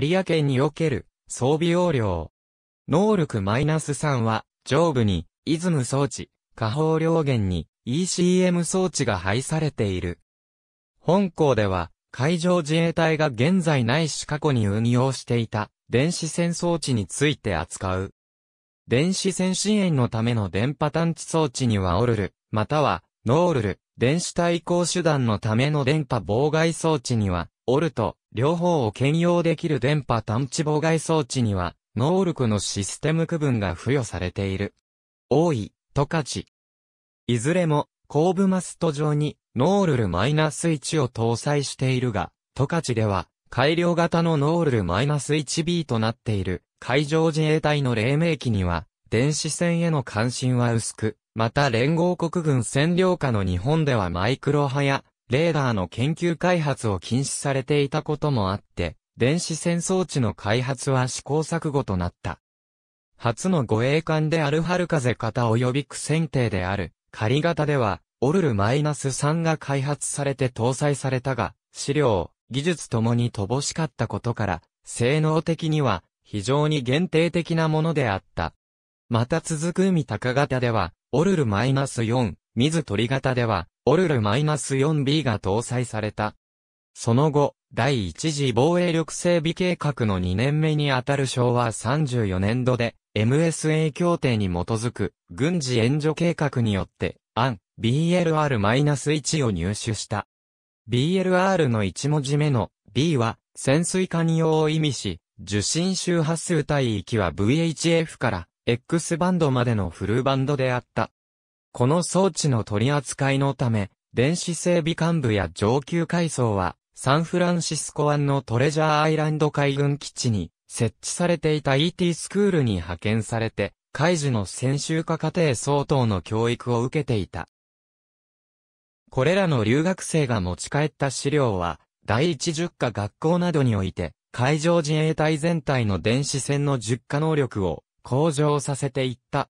有明における装備容量。能力マイナス -3 は、上部に、イズム装置、下方両舷に ECM 装置が配されている。本校では、海上自衛隊が現在ないし過去に運用していた電子戦装置について扱う。電子戦支援のための電波探知装置にはオルル、またはノールル、電子対抗手段のための電波妨害装置にはオルト、両方を兼用できる電波探知妨害装置には、ノールクのシステム区分が付与されている。多い、トカチ。いずれも、後部マスト上に、ノールル -1 を搭載しているが、トカチでは、改良型のノールル -1B となっている、海上自衛隊の黎明期には、電子戦への関心は薄く、また連合国軍占領下の日本ではマイクロ派や、レーダーの研究開発を禁止されていたこともあって、電子戦装置の開発は試行錯誤となった。初の護衛艦である春風型及び苦戦艇である、仮型では、オルル -3 が開発されて搭載されたが、資料、技術ともに乏しかったことから、性能的には非常に限定的なものであった。また続く海高型では、オルル -4、水鳥型では、オルル -4B が搭載された。その後、第一次防衛力整備計画の2年目にあたる昭和34年度で、MSA 協定に基づく軍事援助計画によって、ア BLR-1 を入手した。BLR の1文字目の B は潜水艦用を意味し、受信周波数帯域は VHF から X バンドまでのフルバンドであった。この装置の取り扱いのため、電子整備幹部や上級階層は、サンフランシスコ湾のトレジャーアイランド海軍基地に設置されていた ET スクールに派遣されて、海事の専修科課程相当の教育を受けていた。これらの留学生が持ち帰った資料は、第一十課学校などにおいて、海上自衛隊全体の電子戦の十課能力を向上させていった。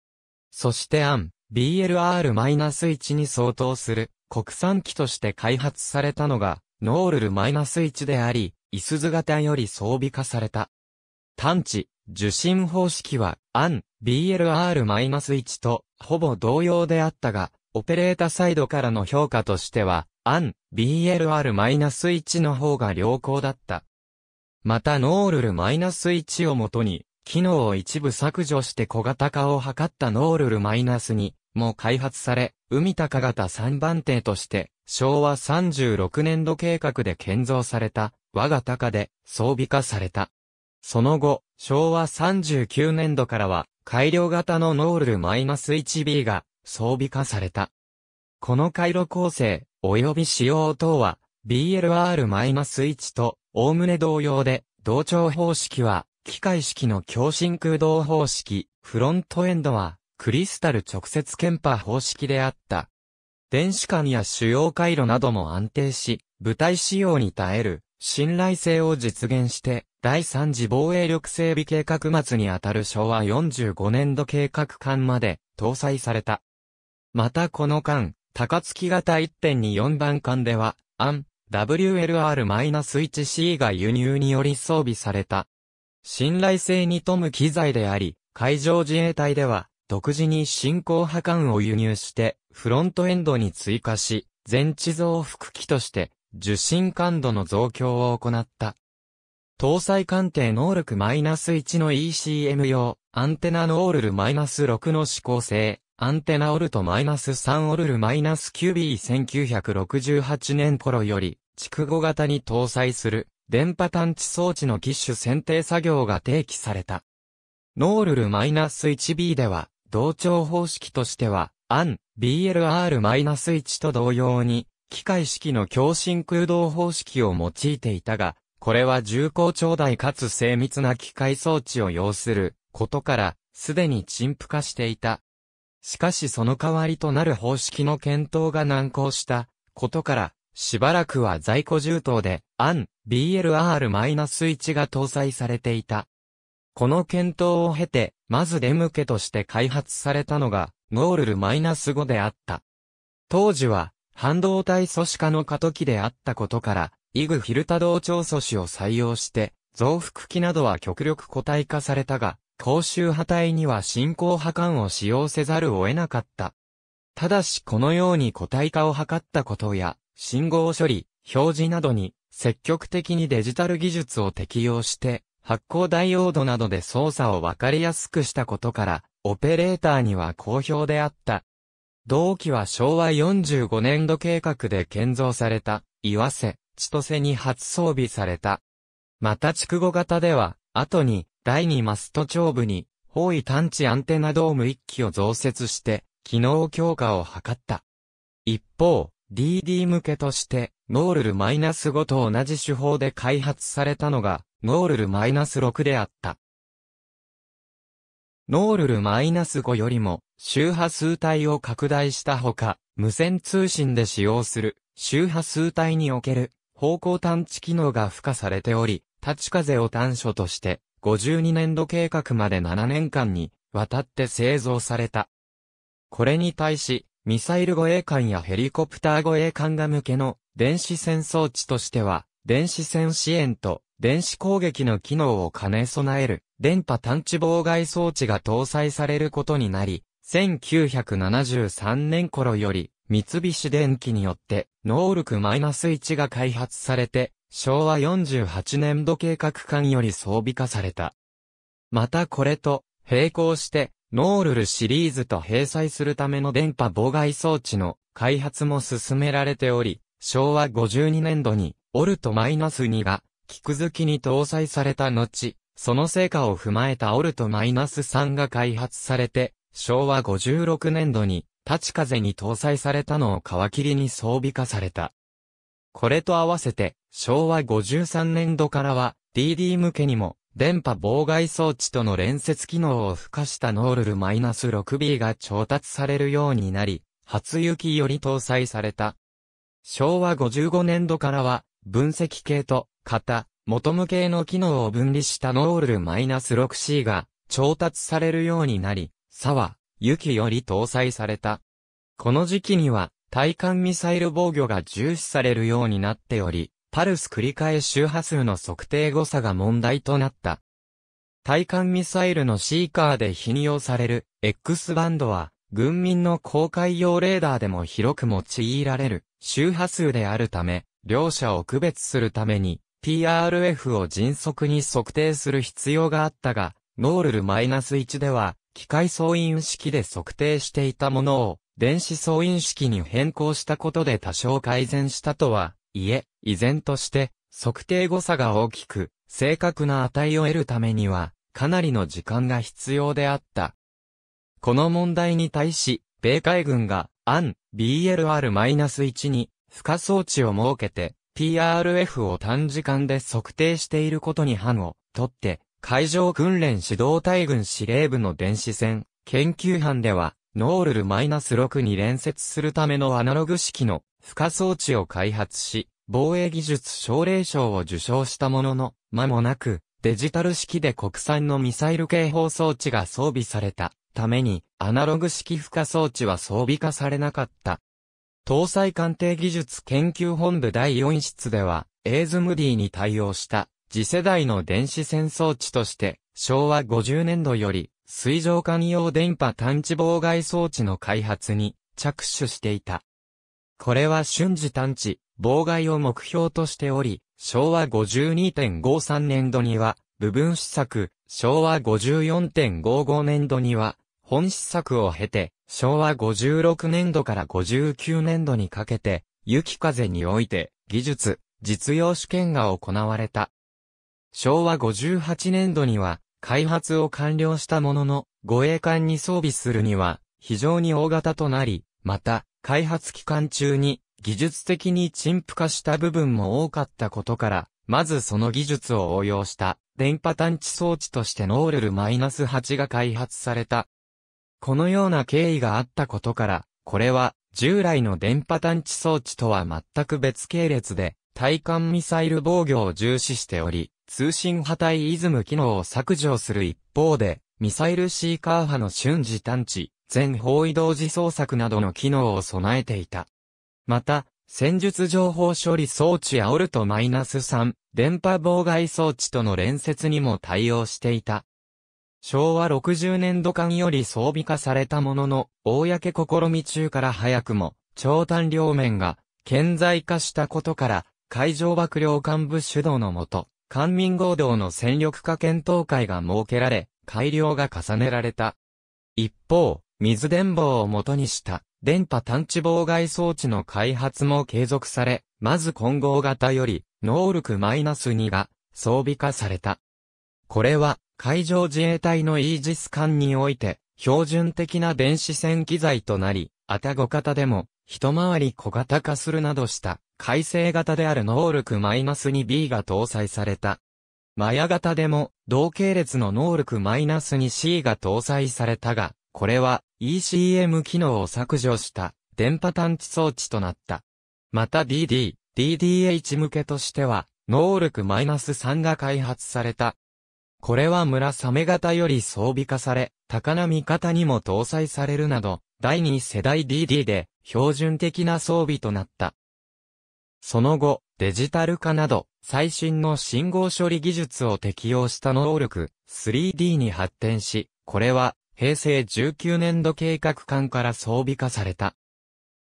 そしてアン、BLR-1 に相当する国産機として開発されたのがノールル -1 であり、イスズ型より装備化された。探知、受信方式は、アン、BLR-1 とほぼ同様であったが、オペレータサイドからの評価としては、アン、BLR-1 の方が良好だった。またノールル -1 をもとに、機能を一部削除して小型化を図ったノールル -2 も開発され、海高型3番艇として、昭和36年度計画で建造された、我が高で装備化された。その後、昭和39年度からは、改良型のノールル -1B が装備化された。この回路構成、及び使用等は、BLR-1 と、おおむね同様で、同調方式は、機械式の強振空洞方式、フロントエンドは、クリスタル直接検波方式であった。電子管や主要回路なども安定し、部隊仕様に耐える、信頼性を実現して、第3次防衛力整備計画末にあたる昭和45年度計画間まで搭載された。またこの間、高月型1.24番艦では、アン、WLR-1C が輸入により装備された信頼性に富む機材であり、海上自衛隊では、独自に進行破艦を輸入して、フロントエンドに追加し、全地増幅機として、受信感度の増強を行った。搭載艦艇能力 -1 の ECM 用、アンテナノールル -6 の指向性、アンテナオルト -3 オルル -9B1968 年頃より、筑後型に搭載する。電波探知装置の機種選定作業が提起された。ノールル -1B では、同調方式としては、アン、BLR-1 と同様に、機械式の共振空洞方式を用いていたが、これは重厚長大かつ精密な機械装置を要することから、すでに陳腐化していた。しかしその代わりとなる方式の検討が難航したことから、しばらくは在庫充当で、アン、BLR-1 が搭載されていた。この検討を経て、まず出向けとして開発されたのが、ノールル -5 であった。当時は、半導体素子化の過渡期であったことから、イグフィルタ同調素子を採用して、増幅器などは極力固体化されたが、高周波帯には進行波管を使用せざるを得なかった。ただしこのように固体化を図ったことや、信号処理、表示などに積極的にデジタル技術を適用して、発光ダイオードなどで操作をわかりやすくしたことから、オペレーターには好評であった。同期は昭和45年度計画で建造された、岩瀬、千歳に初装備された。また筑後型では、後に、第2マスト長部に、方位探知アンテナドーム1機を増設して、機能強化を図った。一方、DD 向けとして、ノールル -5 と同じ手法で開発されたのが、ノールル -6 であった。ノールル -5 よりも周波数帯を拡大したほか、無線通信で使用する周波数帯における方向探知機能が付加されており、立ち風を短所として52年度計画まで7年間にわたって製造された。これに対し、ミサイル護衛艦やヘリコプター護衛艦が向けの電子戦装置としては、電子戦支援と電子攻撃の機能を兼ね備える電波探知妨害装置が搭載されることになり、1973年頃より三菱電機によって能力 -1 が開発されて、昭和48年度計画間より装備化された。またこれと並行して、ノールルシリーズと併載するための電波妨害装置の開発も進められており、昭和52年度に、オルト -2 が、菊月に搭載された後、その成果を踏まえたオルト -3 が開発されて、昭和56年度に、立ち風に搭載されたのを皮切りに装備化された。これと合わせて、昭和53年度からは、DD 向けにも、電波妨害装置との連接機能を付加したノールル -6B が調達されるようになり、初雪より搭載された。昭和55年度からは、分析系と、型、元無けの機能を分離したノール -6C が調達されるようになり、差は、雪より搭載された。この時期には、対艦ミサイル防御が重視されるようになっており、パルス繰り返周波数の測定誤差が問題となった。対艦ミサイルのシーカーで非利用される X バンドは、軍民の公開用レーダーでも広く用いられる。周波数であるため、両者を区別するために、PRF を迅速に測定する必要があったが、ノールル -1 では、機械総因式で測定していたものを、電子総因式に変更したことで多少改善したとは、いえ、依然として、測定誤差が大きく、正確な値を得るためには、かなりの時間が必要であった。この問題に対し、米海軍が、アン、BLR-1 に負荷装置を設けて PRF を短時間で測定していることに反を取って海上訓練指導隊軍司令部の電子戦研究班ではノールル -6 に連接するためのアナログ式の負荷装置を開発し防衛技術奨励賞を受賞したものの間もなくデジタル式で国産のミサイル警報装置が装備された。ために、アナログ式負荷装置は装備化されなかった。搭載鑑定技術研究本部第4室では、エイズムディに対応した次世代の電子戦装置として、昭和50年度より水上艦用電波探知妨害装置の開発に着手していた。これは瞬時探知、妨害を目標としており、昭和52.53年度には部分施策、昭和54.55年度には本試作を経て、昭和56年度から59年度にかけて、雪風において、技術、実用試験が行われた。昭和58年度には、開発を完了したものの、護衛艦に装備するには、非常に大型となり、また、開発期間中に、技術的に陳腐化した部分も多かったことから、まずその技術を応用した、電波探知装置としてノールル -8 が開発された。このような経緯があったことから、これは従来の電波探知装置とは全く別系列で、対艦ミサイル防御を重視しており、通信破壊イズム機能を削除する一方で、ミサイルシーカー波の瞬時探知、全方位同時捜索などの機能を備えていた。また、戦術情報処理装置やオルト -3、電波妨害装置との連接にも対応していた。昭和60年度間より装備化されたものの、公試み中から早くも、長短両面が、顕在化したことから、海上幕僚幹部主導のもと、官民合同の戦力化検討会が設けられ、改良が重ねられた。一方、水電棒を元にした、電波探知妨害装置の開発も継続され、まず混合型より、能力マイナス -2 が装備化された。これは、海上自衛隊のイージス艦において、標準的な電子戦機材となり、アタゴ型でも、一回り小型化するなどした、改正型である能力 -2B が搭載された。マヤ型でも、同系列の能力 -2C が搭載されたが、これは ECM 機能を削除した電波探知装置となった。また DD、DDH 向けとしては、能力 -3 が開発された。これは村雨型より装備化され、高波型にも搭載されるなど、第2世代 DD で標準的な装備となった。その後、デジタル化など、最新の信号処理技術を適用した能力、3D に発展し、これは、平成19年度計画間から装備化された。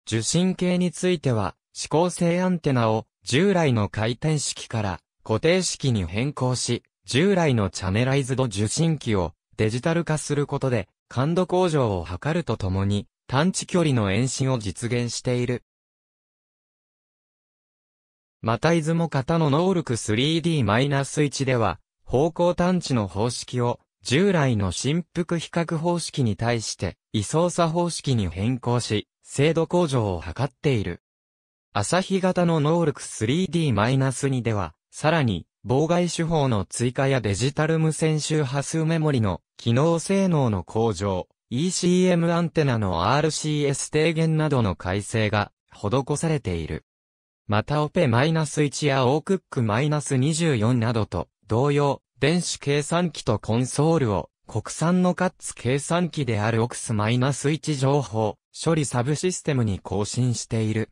受信系については、指向性アンテナを従来の回転式から固定式に変更し、従来のチャネライズド受信機をデジタル化することで感度向上を図るとともに探知距離の延伸を実現している。また出雲型の能力 3D-1 では方向探知の方式を従来の振幅比較方式に対して位相差方式に変更し精度向上を図っている。朝日型の能力 3D-2 ではさらに妨害手法の追加やデジタル無線周波数メモリの機能性能の向上、ECM アンテナの RCS 低減などの改正が施されている。またオペ -1 やオークック -24 などと同様、電子計算機とコンソールを国産のカッツ計算機であるオクス1情報処理サブシステムに更新している。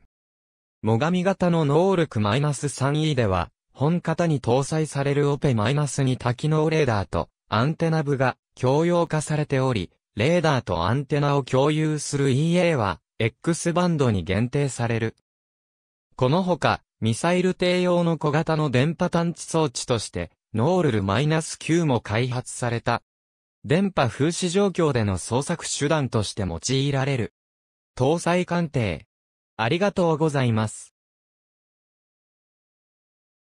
最上型のノールク -3E では本型に搭載されるオペマイナスに多機能レーダーとアンテナ部が共用化されており、レーダーとアンテナを共有する EA は X バンドに限定される。このほか、ミサイル艇用の小型の電波探知装置として、ノールル -9 も開発された。電波風刺状況での捜索手段として用いられる。搭載鑑定。ありがとうございます。